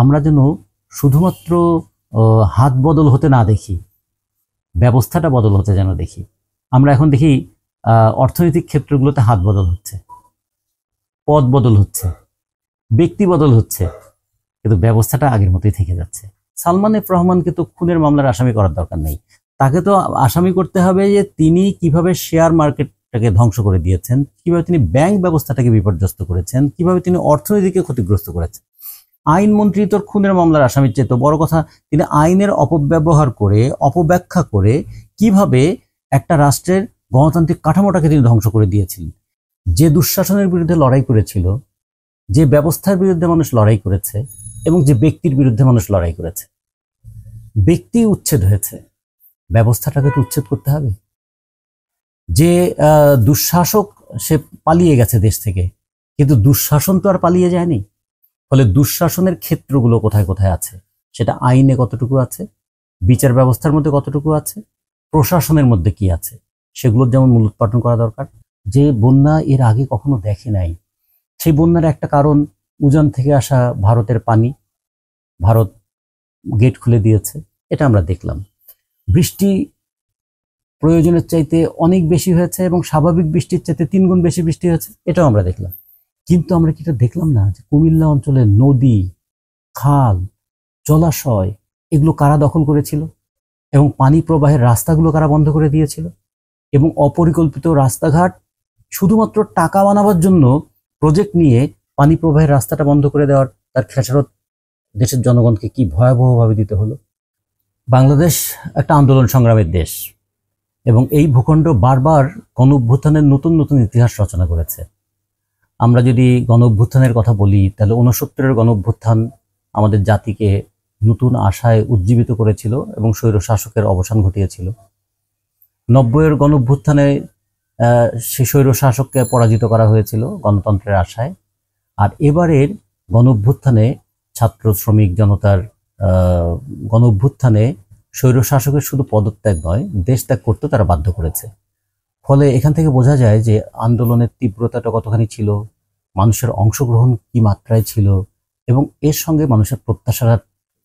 আমরা যেন শুধুমাত্র হাত বদল হতে না দেখি ব্যবস্থাটা বদল হতে যেন দেখি আমরা এখন দেখি অর্থনৈতিক ক্ষেত্রগুলোতে হাত বদল হচ্ছে পদ বদল হচ্ছে ব্যক্তি বদল হচ্ছে কিন্তু ব্যবস্থাটা আগের মতোই থেকে যাচ্ছে সালমান এফ রহমানকে তো খুনের মামলার আসামি করার দরকার নেই তাকে তো আসামি করতে হবে যে তিনি কিভাবে শেয়ার মার্কেটটাকে ধ্বংস করে দিয়েছেন কিভাবে তিনি ব্যাংক ব্যবস্থাটাকে বিপর্যস্ত করেছেন কিভাবে তিনি অর্থনীতিকে ক্ষতিগ্রস্ত করেছেন আইনমন্ত্রী তোর খুনের মামলার আসামির চেয়ে তো বড় কথা তিনি আইনের অপব্যবহার করে অপব্যাখ্যা করে কিভাবে একটা রাষ্ট্রের গণতান্ত্রিক কাঠামোটাকে তিনি ধ্বংস করে দিয়েছিলেন যে দুঃশাসনের বিরুদ্ধে লড়াই করেছিল যে ব্যবস্থার বিরুদ্ধে মানুষ লড়াই করেছে এবং যে ব্যক্তির বিরুদ্ধে মানুষ লড়াই করেছে ব্যক্তি উচ্ছেদ হয়েছে ব্যবস্থাটাকে তো উচ্ছেদ করতে হবে যে দুঃশাসক সে পালিয়ে গেছে দেশ থেকে কিন্তু দুঃশাসন তো আর পালিয়ে যায়নি ফলে দুঃশাসনের ক্ষেত্রগুলো কোথায় কোথায় আছে সেটা আইনে কতটুকু আছে বিচার ব্যবস্থার মধ্যে কতটুকু আছে প্রশাসনের মধ্যে কি আছে সেগুলোর যেমন মূল উৎপাদন করা দরকার যে বন্যা এর আগে কখনো দেখে নাই সেই বন্যার একটা কারণ উজান থেকে আসা ভারতের পানি ভারত গেট খুলে দিয়েছে এটা আমরা দেখলাম বৃষ্টি প্রয়োজনের চাইতে অনেক বেশি হয়েছে এবং স্বাভাবিক বৃষ্টির চাইতে তিনগুণ বেশি বৃষ্টি হয়েছে এটাও আমরা দেখলাম কিন্তু আমরা কি এটা দেখলাম না যে কুমিল্লা অঞ্চলে নদী খাল জলাশয় এগুলো কারা দখল করেছিল এবং পানি প্রবাহের রাস্তাগুলো কারা বন্ধ করে দিয়েছিল এবং অপরিকল্পিত রাস্তাঘাট শুধুমাত্র টাকা বানাবার জন্য প্রজেক্ট নিয়ে পানি প্রবাহের রাস্তাটা বন্ধ করে দেওয়ার তার খেসারত দেশের জনগণকে কি ভয়াবহভাবে দিতে হলো বাংলাদেশ একটা আন্দোলন সংগ্রামের দেশ এবং এই ভূখণ্ড বারবার গণ নতুন নতুন ইতিহাস রচনা করেছে আমরা যদি গণ অভ্যুত্থানের কথা বলি তাহলে ঊনসত্তরের গণ অভ্যুত্থান আমাদের জাতিকে নতুন আশায় উজ্জীবিত করেছিল এবং স্বৈর শাসকের অবসান ঘটিয়েছিল নব্বইয়ের গণ অভ্যুত্থানে সে স্বৈর শাসককে পরাজিত করা হয়েছিল গণতন্ত্রের আশায় আর এবারের গণ অভ্যুত্থানে ছাত্র শ্রমিক জনতার গণ অভ্যুত্থানে স্বৈর শাসকের শুধু পদত্যাগ নয় দেশ ত্যাগ করতে তারা বাধ্য করেছে ফলে এখান থেকে বোঝা যায় যে আন্দোলনের তীব্রতাটা কতখানি ছিল মানুষের অংশগ্রহণ কি মাত্রায় ছিল এবং এর সঙ্গে মানুষের প্রত্যাশাটা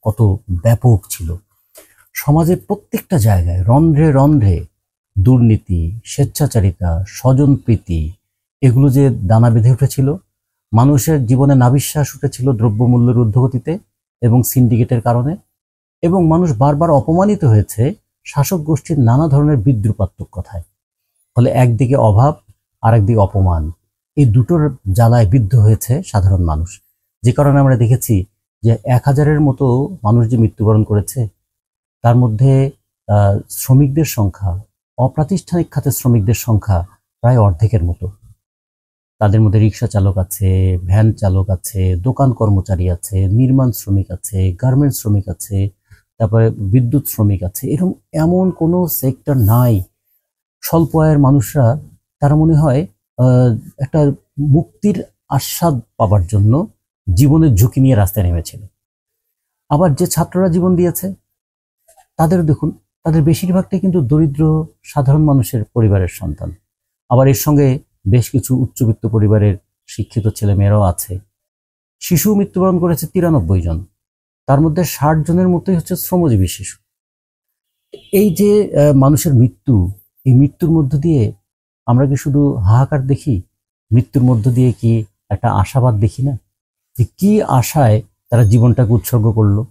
কত ব্যাপক ছিল সমাজের প্রত্যেকটা জায়গায় রন্ধ্রে রন্ধ্রে দুর্নীতি স্বেচ্ছাচারিতা স্বজন প্রীতি এগুলো যে দানা বেঁধে উঠেছিল মানুষের জীবনে নাবিশ্বাস উঠেছিল দ্রব্যমূল্যের ঊর্ধ্বগতিতে এবং সিন্ডিকেটের কারণে এবং মানুষ বারবার অপমানিত হয়েছে শাসক গোষ্ঠীর নানা ধরনের বিদ্রুপাত্মক কথায় ফলে একদিকে অভাব আর একদিকে অপমান এই দুটোর জ্বালায় বিদ্ধ হয়েছে সাধারণ মানুষ যে কারণে আমরা দেখেছি যে এক হাজারের মতো মানুষ যে মৃত্যুবরণ করেছে তার মধ্যে শ্রমিকদের সংখ্যা অপ্রাতিষ্ঠানিক খাতে শ্রমিকদের সংখ্যা প্রায় অর্ধেকের মতো তাদের মধ্যে রিক্সা চালক আছে ভ্যান চালক আছে দোকান কর্মচারী আছে নির্মাণ শ্রমিক আছে গার্মেন্টস শ্রমিক আছে তারপরে বিদ্যুৎ শ্রমিক আছে এরকম এমন কোনো সেক্টর নাই স্বল্প আয়ের মানুষরা তারা মনে হয় একটা মুক্তির আস্বাদ পাবার জন্য জীবনের ঝুঁকি নিয়ে রাস্তায় নেমেছিল আবার যে ছাত্ররা জীবন দিয়েছে তাদের দেখুন তাদের বেশিরভাগটাই কিন্তু দরিদ্র সাধারণ মানুষের পরিবারের সন্তান আবার এর সঙ্গে বেশ কিছু উচ্চবিত্ত পরিবারের শিক্ষিত ছেলেমেয়েরাও আছে শিশু মৃত্যুবরণ করেছে তিরানব্বই জন তার মধ্যে ষাট জনের মতোই হচ্ছে শ্রমজীবী শিশু এই যে মানুষের মৃত্যু এই মৃত্যুর মধ্য দিয়ে আমরা কি শুধু হাহাকার দেখি মৃত্যুর মধ্য দিয়ে কি একটা আশাবাদ দেখি না যে কি আশায় তারা জীবনটাকে উৎসর্গ করলো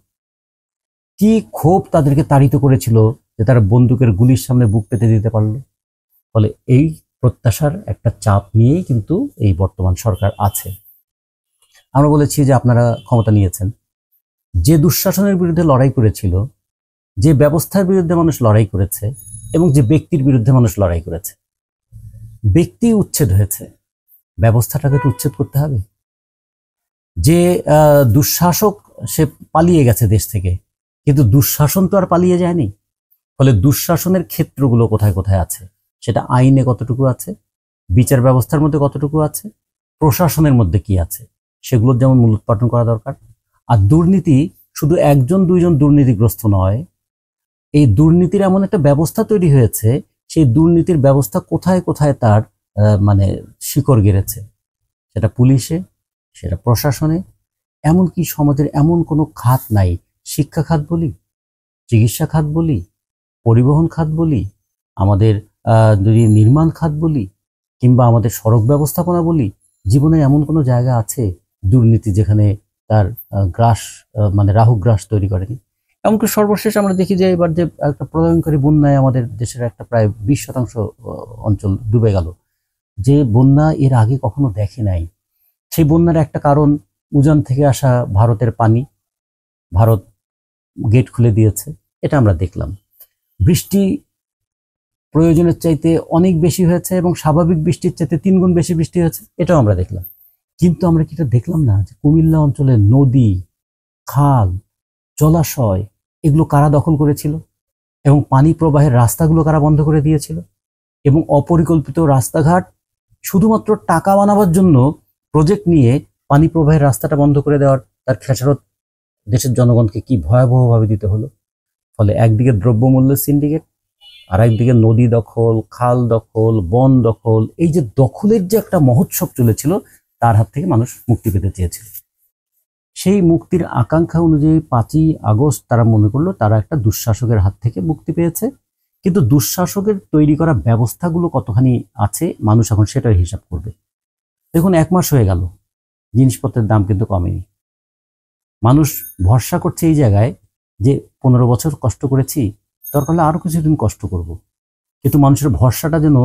কি ক্ষোভ তাদেরকে তাড়িত করেছিল যে তারা বন্দুকের গুলির সামনে বুক পেতে দিতে পারলো ফলে এই প্রত্যাশার একটা চাপ নিয়েই কিন্তু এই বর্তমান সরকার আছে আমরা বলেছি যে আপনারা ক্ষমতা নিয়েছেন যে দুঃশাসনের বিরুদ্ধে লড়াই করেছিল যে ব্যবস্থার বিরুদ্ধে মানুষ লড়াই করেছে এবং যে ব্যক্তির বিরুদ্ধে মানুষ লড়াই করেছে ব্যক্তি উচ্ছেদ হয়েছে ব্যবস্থাটাকে তো উচ্ছেদ করতে হবে যে দুঃশাসক সে পালিয়ে গেছে দেশ থেকে কিন্তু দুঃশাসন তো আর পালিয়ে যায়নি ফলে দুঃশাসনের ক্ষেত্রগুলো কোথায় কোথায় আছে সেটা আইনে কতটুকু আছে বিচার ব্যবস্থার মধ্যে কতটুকু আছে প্রশাসনের মধ্যে কি আছে সেগুলোর যেমন মূল উৎপাদন করা দরকার আর দুর্নীতি শুধু একজন দুইজন দুর্নীতিগ্রস্ত নয় এই দুর্নীতির এমন একটা ব্যবস্থা তৈরি হয়েছে সেই দুর্নীতির ব্যবস্থা কোথায় কোথায় তার মানে শিকড় গেড়েছে সেটা পুলিশে সেটা প্রশাসনে এমনকি সমাজের এমন কোনো খাত নাই শিক্ষা খাত বলি চিকিৎসা খাত বলি পরিবহন খাত বলি আমাদের যদি নির্মাণ খাত বলি কিংবা আমাদের সড়ক ব্যবস্থাপনা বলি জীবনে এমন কোনো জায়গা আছে দুর্নীতি যেখানে তার গ্রাস মানে গ্রাস তৈরি করেনি এমনকি সর্বশেষ আমরা দেখি যে এবার যে একটা প্রলয়ঙ্কারী বন্যায় আমাদের দেশের একটা প্রায় বিশ শতাংশ অঞ্চল ডুবে গেল যে বন্যা এর আগে কখনো দেখে নাই সেই বন্যার একটা কারণ উজান থেকে আসা ভারতের পানি ভারত গেট খুলে দিয়েছে এটা আমরা দেখলাম বৃষ্টি প্রয়োজনের চাইতে অনেক বেশি হয়েছে এবং স্বাভাবিক বৃষ্টির চাইতে তিনগুণ বেশি বৃষ্টি হয়েছে এটাও আমরা দেখলাম কিন্তু আমরা কি এটা দেখলাম না যে কুমিল্লা অঞ্চলে নদী খাল জলাশয় এগুলো কারা দখল করেছিল এবং পানি প্রবাহের রাস্তাগুলো কারা বন্ধ করে দিয়েছিল এবং অপরিকল্পিত রাস্তাঘাট শুধুমাত্র টাকা বানাবার জন্য প্রজেক্ট নিয়ে পানি প্রবাহের রাস্তাটা বন্ধ করে দেওয়ার তার খেসারত দেশের জনগণকে কি ভয়াবহভাবে দিতে হলো ফলে একদিকে দ্রব্যমূল্যের সিন্ডিকেট আর একদিকে নদী দখল খাল দখল বন দখল এই যে দখলের যে একটা মহোৎসব চলেছিল তার হাত থেকে মানুষ মুক্তি পেতে চেয়েছিল সেই মুক্তির আকাঙ্ক্ষা অনুযায়ী পাঁচই আগস্ট তারা মনে করলো তারা একটা দুঃশাসকের হাত থেকে মুক্তি পেয়েছে কিন্তু দুঃশাসকের তৈরি করা ব্যবস্থাগুলো কতখানি আছে মানুষ এখন সেটার হিসাব করবে দেখুন এক মাস হয়ে গেল জিনিসপত্রের দাম কিন্তু কমেনি মানুষ ভরসা করছে এই জায়গায় যে পনেরো বছর কষ্ট করেছি দরকার হলে আরও কিছুদিন কষ্ট করব। কিন্তু মানুষের ভরসাটা যেন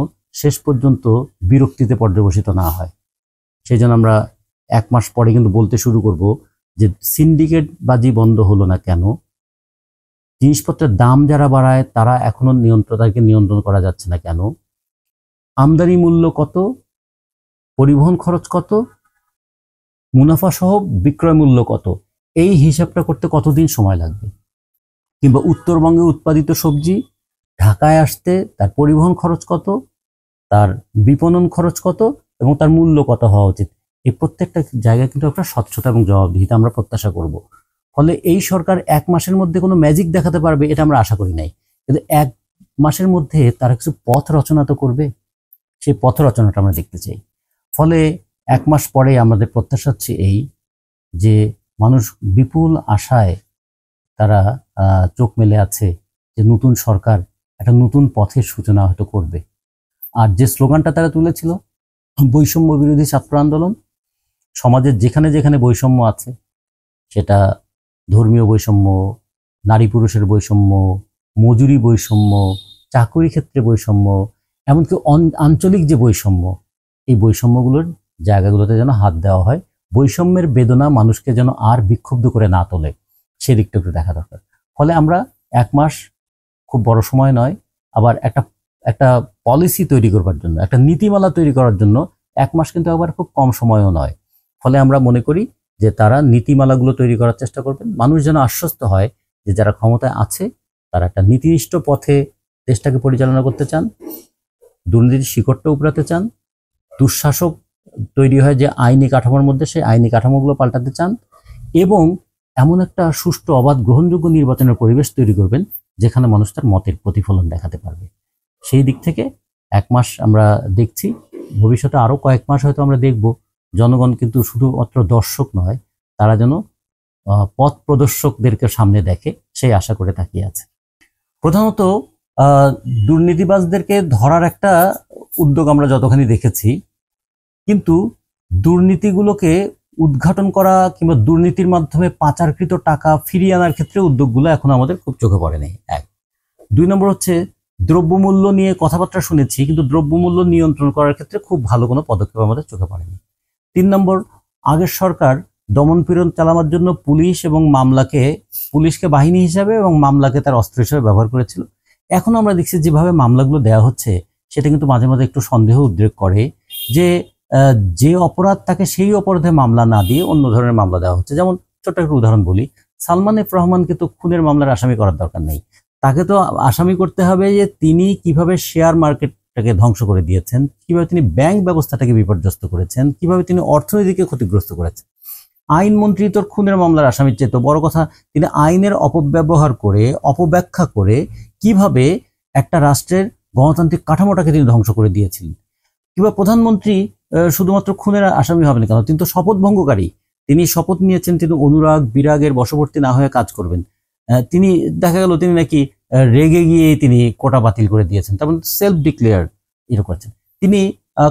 শেষ পর্যন্ত বিরক্তিতে পর্যবসিত না হয় সেই জন্য আমরা এক মাস পরে কিন্তু বলতে শুরু করব যে সিন্ডিকেট বাজি বন্ধ হলো না কেন জিনিসপত্রের দাম যারা বাড়ায় তারা এখনো নিয়ন্ত্রণকে নিয়ন্ত্রণ করা যাচ্ছে না কেন আমদানি মূল্য কত পরিবহন খরচ কত মুনাফা সহ বিক্রয় মূল্য কত এই হিসাবটা করতে কতদিন সময় লাগবে কিংবা উত্তরবঙ্গে উৎপাদিত সবজি ঢাকায় আসতে তার পরিবহন খরচ কত তার বিপণন খরচ কত এবং তার মূল্য কত হওয়া উচিত এই প্রত্যেকটা জায়গায় কিন্তু একটা স্বচ্ছতা এবং জবাবদিহিতা আমরা প্রত্যাশা করব ফলে এই সরকার এক মাসের মধ্যে কোনো ম্যাজিক দেখাতে পারবে এটা আমরা আশা করি নাই কিন্তু এক মাসের মধ্যে তারা কিছু পথ রচনা তো করবে সেই পথ রচনাটা আমরা দেখতে চাই ফলে এক মাস পরে আমাদের প্রত্যাশা হচ্ছে এই যে মানুষ বিপুল আশায় তারা চোখ মেলে আছে যে নতুন সরকার একটা নতুন পথের সূচনা হয়তো করবে আর যে স্লোগানটা তারা তুলেছিল বৈষম্য বিরোধী ছাত্র আন্দোলন সমাজের যেখানে যেখানে বৈষম্য আছে সেটা ধর্মীয় বৈষম্য নারী পুরুষের বৈষম্য মজুরি বৈষম্য চাকরি ক্ষেত্রে বৈষম্য এমনকি আঞ্চলিক যে বৈষম্য এই বৈষম্যগুলোর জায়গাগুলোতে যেন হাত দেওয়া হয় বৈষম্যের বেদনা মানুষকে যেন আর বিক্ষুব্ধ করে না তোলে সেদিকটা একটু দেখা দরকার ফলে আমরা এক মাস খুব বড় সময় নয় আবার একটা একটা পলিসি তৈরি করবার জন্য একটা নীতিমালা তৈরি করার জন্য এক মাস কিন্তু আবার খুব কম সময়ও নয় ফলে আমরা মনে করি যে তারা নীতিমালাগুলো তৈরি করার চেষ্টা করবেন মানুষ যেন আশ্বস্ত হয় যে যারা ক্ষমতায় আছে তারা একটা নীতিনিষ্ঠ পথে দেশটাকে পরিচালনা করতে চান দুর্নীতির শিকড়টা উপড়াতে চান দুঃশাসক তৈরি হয় যে আইনি কাঠামোর মধ্যে সেই আইনি কাঠামোগুলো পাল্টাতে চান এবং এমন একটা সুষ্ঠু অবাধ গ্রহণযোগ্য নির্বাচনের পরিবেশ তৈরি করবেন যেখানে মানুষ তার মতের প্রতিফলন দেখাতে পারবে সেই দিক থেকে এক মাস আমরা দেখছি ভবিষ্যতে আরও কয়েক মাস হয়তো আমরা দেখব জনগণ কিন্তু শুধুমাত্র দর্শক নয় তারা যেন পথ প্রদর্শকদেরকে সামনে দেখে সেই আশা করে তাকিয়ে আছে প্রধানত দুর্নীতিবাজদেরকে ধরার একটা উদ্যোগ আমরা যতখানি দেখেছি কিন্তু দুর্নীতিগুলোকে উদ্ঘাটন করা কিংবা দুর্নীতির মাধ্যমে পাচারকৃত টাকা ফিরিয়ে আনার ক্ষেত্রে উদ্যোগগুলো এখন আমাদের খুব চোখে পড়েনি এক দুই নম্বর হচ্ছে দ্রব্যমূল্য নিয়ে কথাবার্তা শুনেছি কিন্তু দ্রব্যমূল্য নিয়ন্ত্রণ করার ক্ষেত্রে খুব ভালো কোনো পদক্ষেপ আমাদের চোখে পড়েনি তিন নম্বর আগের সরকার দমনপীড়ন চালানোর জন্য পুলিশ এবং মামলাকে পুলিশকে বাহিনী হিসাবে এবং মামলাকে তার অস্ত্র হিসাবে ব্যবহার করেছিল এখন আমরা দেখছি যেভাবে মামলাগুলো দেয়া হচ্ছে সেটা কিন্তু মাঝে মাঝে একটু সন্দেহ উদ্রেক করে যে যে অপরাধ তাকে সেই অপরাধে মামলা না দিয়ে অন্য ধরনের মামলা দেওয়া হচ্ছে যেমন ছোট্ট একটা উদাহরণ বলি সালমান এফ রহমানকে তো খুনের মামলার আসামি করার দরকার নেই তাকে তো আসামি করতে হবে যে তিনি কিভাবে শেয়ার মার্কেট টাকে ধ্বংস করে দিয়েছেন কিভাবে তিনি ব্যাংক ব্যবস্থাটাকে বিপর্যস্ত করেছেন কিভাবে তিনি অর্থনীতিকে ক্ষতিগ্রস্ত করেছেন আইনমন্ত্রী তোর খুনের মামলার আসামির চেয়ে তো বড় কথা তিনি আইনের অপব্যবহার করে অপব্যাখ্যা করে কিভাবে একটা রাষ্ট্রের গণতান্ত্রিক কাঠামোটাকে তিনি ধ্বংস করে দিয়েছিলেন কিংবা প্রধানমন্ত্রী শুধুমাত্র খুনের আসামি হবেন কেন তিনি তো শপথ ভঙ্গকারী তিনি শপথ নিয়েছেন তিনি অনুরাগ বিরাগের বশবর্তী না হয়ে কাজ করবেন তিনি দেখা গেল তিনি নাকি রেগে গিয়ে তিনি কোটা বাতিল করে দিয়েছেন তার মানে সেলফ ডিক্লেয়ার এরকম করছেন তিনি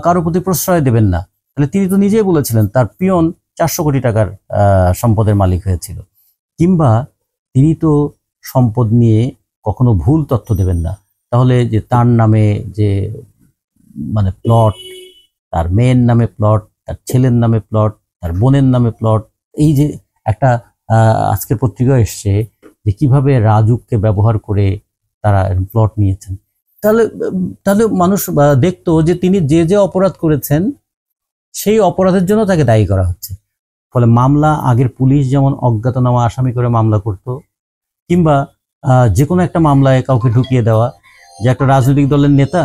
কারো প্রতি প্রশ্রয় দেবেন না তাহলে তিনি তো নিজেই বলেছিলেন তার পিয়ন চারশো কোটি টাকার সম্পদের মালিক হয়েছিল কিংবা তিনি তো সম্পদ নিয়ে কখনো ভুল তথ্য দেবেন না তাহলে যে তার নামে যে মানে প্লট তার মেয়ের নামে প্লট তার ছেলের নামে প্লট তার বোনের নামে প্লট এই যে একটা আজকের পত্রিকা এসছে যে কিভাবে রাজুককে ব্যবহার করে তারা প্লট নিয়েছেন তাহলে তাহলে মানুষ দেখতো যে তিনি যে যে অপরাধ করেছেন সেই অপরাধের জন্য তাকে দায়ী করা হচ্ছে ফলে মামলা আগের পুলিশ যেমন অজ্ঞাতনামা আসামি করে মামলা করত কিংবা যে কোনো একটা মামলায় কাউকে ঢুকিয়ে দেওয়া যে একটা রাজনৈতিক দলের নেতা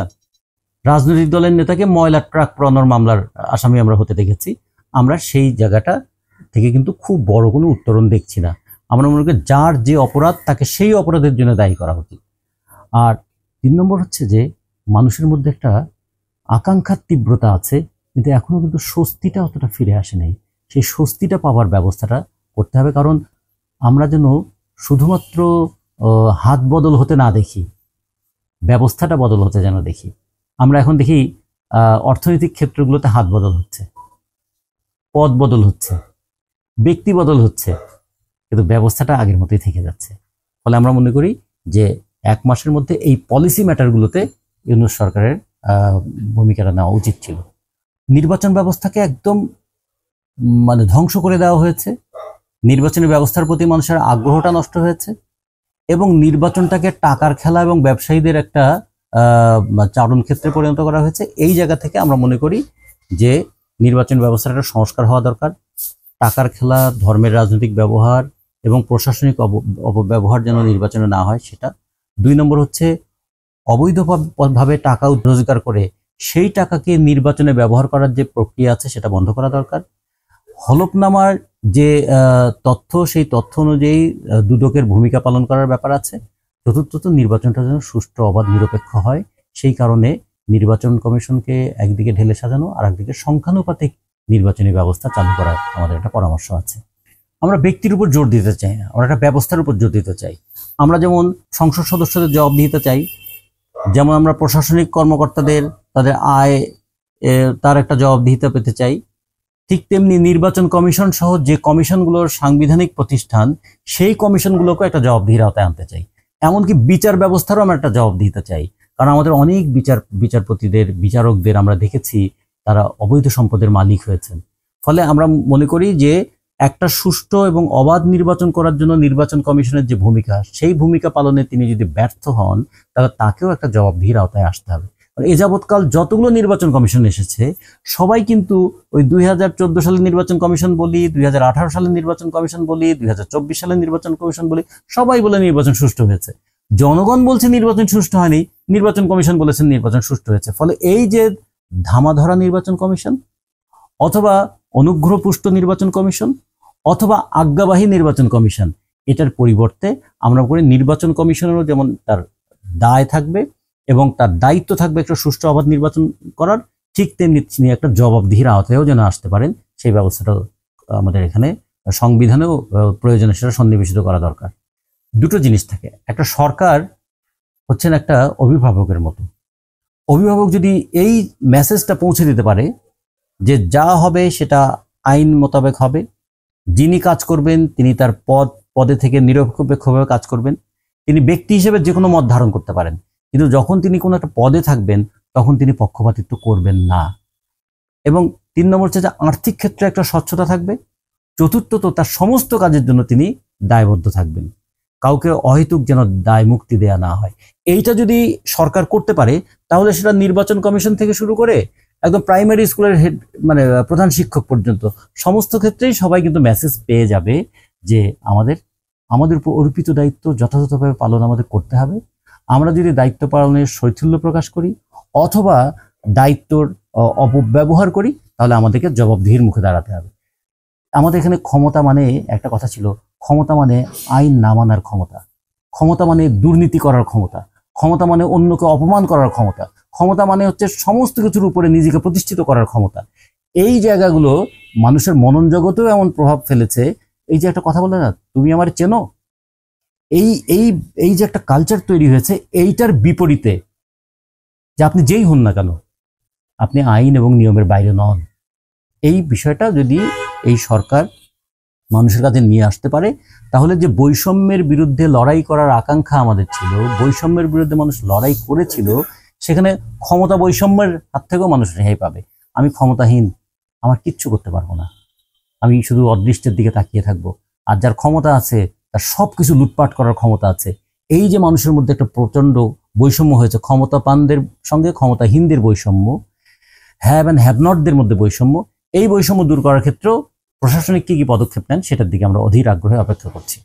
রাজনৈতিক দলের নেতাকে ময়লা ট্রাক পড়ানোর মামলার আসামি আমরা হতে দেখেছি আমরা সেই জায়গাটা থেকে কিন্তু খুব বড় কোনো উত্তরণ দেখছি না আমরা মনে করি যার যে অপরাধ তাকে সেই অপরাধের জন্য দায়ী করা উচিত আর তিন নম্বর হচ্ছে যে মানুষের মধ্যে একটা আকাঙ্ক্ষার তীব্রতা আছে কিন্তু এখনও কিন্তু স্বস্তিটা অতটা ফিরে আসে নাই সেই স্বস্তিটা পাওয়ার ব্যবস্থাটা করতে হবে কারণ আমরা যেন শুধুমাত্র হাত বদল হতে না দেখি ব্যবস্থাটা বদল হতে যেন দেখি আমরা এখন দেখি অর্থনৈতিক ক্ষেত্রগুলোতে হাত বদল হচ্ছে পদ বদল হচ্ছে ব্যক্তি বদল হচ্ছে কিন্তু ব্যবস্থাটা আগের মতোই থেকে যাচ্ছে ফলে আমরা মনে করি যে এক মাসের মধ্যে এই পলিসি ম্যাটারগুলোতে ইউনুস সরকারের ভূমিকাটা নেওয়া উচিত ছিল নির্বাচন ব্যবস্থাকে একদম মানে ধ্বংস করে দেওয়া হয়েছে নির্বাচনী ব্যবস্থার প্রতি মানুষের আগ্রহটা নষ্ট হয়েছে এবং নির্বাচনটাকে টাকার খেলা এবং ব্যবসায়ীদের একটা চারণ ক্ষেত্রে পরিণত করা হয়েছে এই জায়গা থেকে আমরা মনে করি যে নির্বাচন ব্যবস্থাটা একটা সংস্কার হওয়া দরকার টাকার খেলা ধর্মের রাজনৈতিক ব্যবহার এবং প্রশাসনিক অপব্যবহার যেন নির্বাচনে না হয় সেটা দুই নম্বর হচ্ছে অবৈধভাবে টাকা রোজগার করে সেই টাকাকে নির্বাচনে ব্যবহার করার যে প্রক্রিয়া আছে সেটা বন্ধ করা দরকার হলফনামার যে তথ্য সেই তথ্য অনুযায়ী দুদকের ভূমিকা পালন করার ব্যাপার আছে চতুর্থত নির্বাচনটা যেন সুষ্ঠু অবাধ নিরপেক্ষ হয় সেই কারণে নির্বাচন কমিশনকে একদিকে ঢেলে সাজানো আর একদিকে সংখ্যানুপাতিক নির্বাচনী ব্যবস্থা চালু করার আমাদের একটা পরামর্শ আছে আমরা ব্যক্তির উপর জোর দিতে চাই না আমরা একটা ব্যবস্থার উপর জোর দিতে চাই আমরা যেমন সংসদ সদস্যদের জবাব দিতে চাই যেমন আমরা প্রশাসনিক কর্মকর্তাদের তাদের আয় তার একটা জবাবদিহিতা পেতে চাই ঠিক তেমনি নির্বাচন কমিশন সহ যে কমিশনগুলোর সাংবিধানিক প্রতিষ্ঠান সেই কমিশনগুলোকে একটা জবাবদিহিতায় আনতে চাই এমনকি বিচার ব্যবস্থারও আমরা একটা জবাব দিতে চাই কারণ আমাদের অনেক বিচার বিচারপতিদের বিচারকদের আমরা দেখেছি তারা অবৈধ সম্পদের মালিক হয়েছেন ফলে আমরা মনে করি যে একটা সুষ্ঠু এবং অবাধ নির্বাচন করার জন্য নির্বাচন কমিশনের যে ভূমিকা সেই ভূমিকা পালনে তিনি যদি ব্যর্থ হন তাহলে তাকেও একটা জবাবদিহির আওতায় আসতে হবে এ যাবৎকাল যতগুলো নির্বাচন কমিশন এসেছে সবাই কিন্তু ওই দুই সালের নির্বাচন কমিশন বলি দুই সালের নির্বাচন কমিশন বলি দুই সালের নির্বাচন কমিশন বলি সবাই বলে নির্বাচন সুষ্ঠু হয়েছে জনগণ বলছে নির্বাচন সুষ্ঠু হয়নি নির্বাচন কমিশন বলেছেন নির্বাচন সুষ্ঠু হয়েছে ফলে এই যে ধামাধরা নির্বাচন কমিশন অথবা পুষ্ট নির্বাচন কমিশন অথবা আজ্ঞাবাহী নির্বাচন কমিশন এটার পরিবর্তে আমরা করি নির্বাচন কমিশনেরও যেমন তার দায় থাকবে এবং তার দায়িত্ব থাকবে একটা সুষ্ঠু অবাধ নির্বাচন করার ঠিক তেমনি তিনি একটা জবাবদিহির আওতায়ও যেন আসতে পারেন সেই ব্যবস্থাটাও আমাদের এখানে সংবিধানেও প্রয়োজনে সেটা সন্নিবেশিত করা দরকার দুটো জিনিস থাকে একটা সরকার হচ্ছেন একটা অভিভাবকের মতো অভিভাবক যদি এই মেসেজটা পৌঁছে দিতে পারে যে যা হবে সেটা আইন মোতাবেক হবে যিনি কাজ করবেন তিনি তার পদ পদে থেকে নিরপেক্ষভাবে কাজ করবেন তিনি ব্যক্তি হিসেবে যে কোনো মত ধারণ করতে পারেন কিন্তু যখন তিনি কোনো একটা পদে থাকবেন তখন তিনি পক্ষপাতিত্ব করবেন না এবং তিন নম্বর হচ্ছে যে আর্থিক ক্ষেত্রে একটা স্বচ্ছতা থাকবে চতুর্থত তার সমস্ত কাজের জন্য তিনি দায়বদ্ধ থাকবেন কাউকে অহেতুক যেন দায় মুক্তি দেয়া না হয় এইটা যদি সরকার করতে পারে তাহলে সেটা নির্বাচন কমিশন থেকে শুরু করে একদম প্রাইমারি স্কুলের হেড মানে প্রধান শিক্ষক পর্যন্ত সমস্ত ক্ষেত্রেই সবাই কিন্তু মেসেজ পেয়ে যাবে যে আমাদের আমাদের উপর অর্পিত দায়িত্ব যথাযথভাবে পালন আমাদের করতে হবে আমরা যদি দায়িত্ব পালনের শৈথিল্য প্রকাশ করি অথবা দায়িত্বর অপব্যবহার করি তাহলে আমাদেরকে জবাবদিহির মুখে দাঁড়াতে হবে আমাদের এখানে ক্ষমতা মানে একটা কথা ছিল ক্ষমতা মানে আইন না মানার ক্ষমতা ক্ষমতা মানে দুর্নীতি করার ক্ষমতা ক্ষমতা মানে অন্যকে অপমান করার ক্ষমতা ক্ষমতা মানে হচ্ছে সমস্ত কিছুর উপরে নিজেকে প্রতিষ্ঠিত করার ক্ষমতা এই জায়গাগুলো মানুষের মনন জগতেও এমন প্রভাব ফেলেছে এই যে একটা কথা বলে না তুমি আমার চেনো এই এই এই যে একটা কালচার তৈরি হয়েছে এইটার বিপরীতে যে আপনি যেই হন না কেন আপনি আইন এবং নিয়মের বাইরে নন এই বিষয়টা যদি এই সরকার মানুষের কাছে নিয়ে আসতে পারে তাহলে যে বৈষম্যের বিরুদ্ধে লড়াই করার আকাঙ্ক্ষা আমাদের ছিল বৈষম্যের বিরুদ্ধে মানুষ লড়াই করেছিল সেখানে ক্ষমতা বৈষম্যের হাত থেকেও মানুষ রেহাই পাবে আমি ক্ষমতাহীন আমার কিচ্ছু করতে পারবো না আমি শুধু অদৃষ্টের দিকে তাকিয়ে থাকবো আর যার ক্ষমতা আছে তার সব কিছু লুটপাট করার ক্ষমতা আছে এই যে মানুষের মধ্যে একটা প্রচণ্ড বৈষম্য হয়েছে ক্ষমতা পানদের সঙ্গে ক্ষমতাহীনদের বৈষম্য হ্যাভ অ্যান্ড হ্যাভ নটদের মধ্যে বৈষম্য এই বৈষম্য দূর করার ক্ষেত্রেও প্রশাসনিক কী কী পদক্ষেপ নেন সেটার দিকে আমরা অধীর আগ্রহে অপেক্ষা করছি